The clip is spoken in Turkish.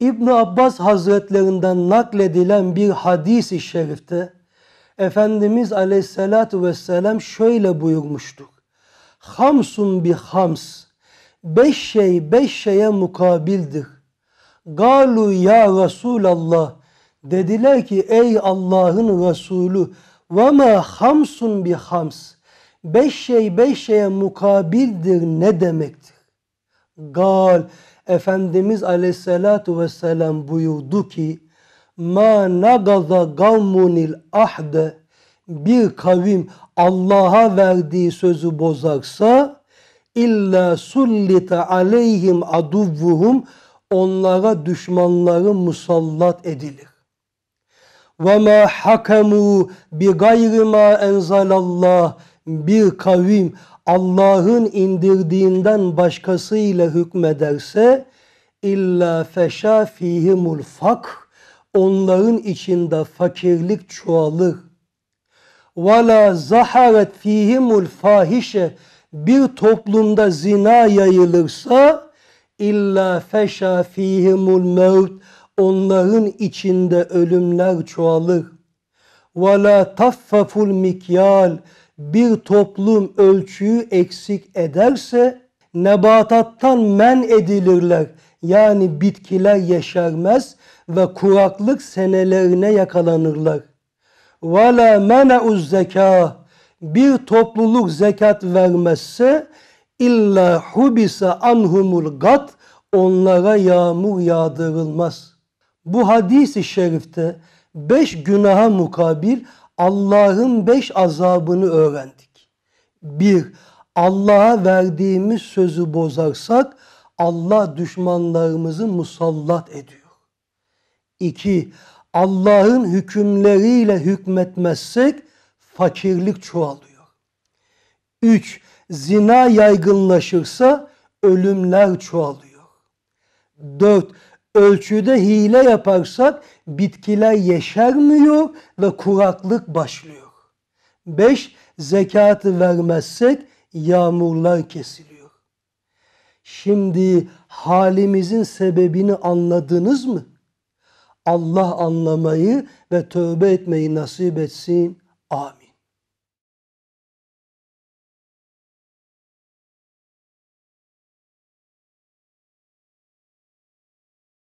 ibn Abbas hazretlerinden nakledilen bir hadis-i şerifte Efendimiz aleyhissalatu vesselam şöyle buyurmuştur. Hamsun bi hams. Beş şey beş şeye mukabildir. Galu ya Resulallah. Dediler ki ey Allah'ın Resulü ve ma hamsun bi hams. Beş şey beş şeye mukabildir ne demektir? Gal Efendimiz aleyhissalatu vesselam buyurdu ki Ma nagaza gavmunil ahde bir kavim Allah'a verdiği sözü bozarsa illa sullita aleyhim aduvvuhum onlara düşmanları musallat edilir. Ve ma hakemu bi gayri ma enzalallah bir kavim Allah'ın indirdiğinden başkasıyla hükmederse illa feşa fihimul fak onların içinde fakirlik çoğalır. Ve la zaharet fihimul fahişe bir toplumda zina yayılırsa illa feşa fihimul mevt onların içinde ölümler çoğalır. Ve la taffaful mikyal bir toplum ölçüyü eksik ederse nebatattan men edilirler. Yani bitkiler yeşermez ve kuraklık senelerine yakalanırlar. وَلَا مَنَعُ zeka Bir topluluk zekat vermezse illa hubisa anhumul gat onlara yağmur yağdırılmaz. Bu hadisi şerifte beş günaha mukabil Allah'ın beş azabını öğrendik. Bir, Allah'a verdiğimiz sözü bozarsak Allah düşmanlarımızı musallat ediyor. İki, Allah'ın hükümleriyle hükmetmezsek fakirlik çoğalıyor. Üç, zina yaygınlaşırsa ölümler çoğalıyor. Dört, ölçüde hile yaparsak bitkiler yeşermiyor ve kuraklık başlıyor. 5. Zekatı vermezsek yağmurlar kesiliyor. Şimdi halimizin sebebini anladınız mı? Allah anlamayı ve tövbe etmeyi nasip etsin. Amin.